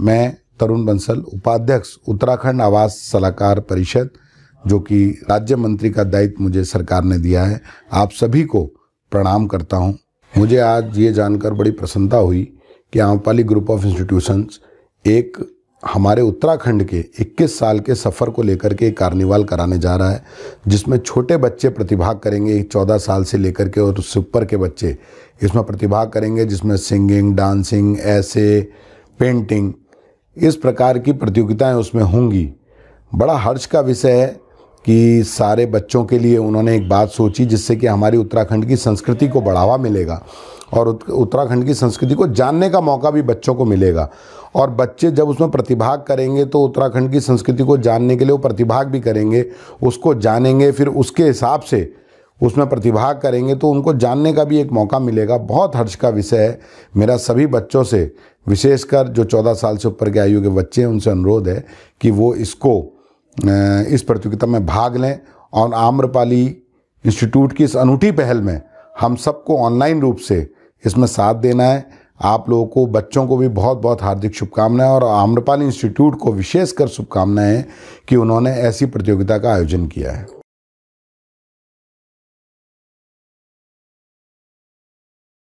मैं तरुण बंसल उपाध्यक्ष उत्तराखंड आवास सलाहकार परिषद जो कि राज्य मंत्री का दायित्व मुझे सरकार ने दिया है आप सभी को प्रणाम करता हूँ मुझे आज ये जानकर बड़ी प्रसन्नता हुई कि आमपाली ग्रुप ऑफ इंस्टीट्यूशंस एक हमारे उत्तराखंड के 21 साल के सफ़र को लेकर के कार्निवाल कराने जा रहा है जिसमें छोटे बच्चे प्रतिभाग करेंगे 14 साल से लेकर के और उससे ऊपर के बच्चे इसमें प्रतिभाग करेंगे जिसमें सिंगिंग डांसिंग ऐसे पेंटिंग इस प्रकार की प्रतियोगिताएं उसमें होंगी बड़ा हर्ष का विषय है कि सारे बच्चों के लिए उन्होंने एक बात सोची जिससे कि हमारी उत्तराखंड की संस्कृति को बढ़ावा मिलेगा और उत्तराखंड की संस्कृति को जानने का मौका भी बच्चों को मिलेगा और बच्चे जब उसमें प्रतिभाग करेंगे तो उत्तराखंड की संस्कृति को जानने के लिए वो प्रतिभाग भी करेंगे उसको जानेंगे फिर उसके हिसाब से उसमें प्रतिभाग करेंगे तो उनको जानने का भी एक मौका मिलेगा बहुत हर्ष का विषय है मेरा सभी बच्चों से विशेषकर जो 14 साल से ऊपर के आयु के बच्चे हैं उनसे अनुरोध है कि वो इसको इस प्रतियोगिता में भाग लें और आम्रपाली इंस्टीट्यूट की इस अनूठी पहल में हम सबको ऑनलाइन रूप से इसमें साथ देना है आप लोगों को बच्चों को भी बहुत बहुत हार्दिक शुभकामनाएं और आम्रपाल इंस्टीट्यूट को विशेषकर शुभकामनाएं कि उन्होंने ऐसी प्रतियोगिता का आयोजन किया है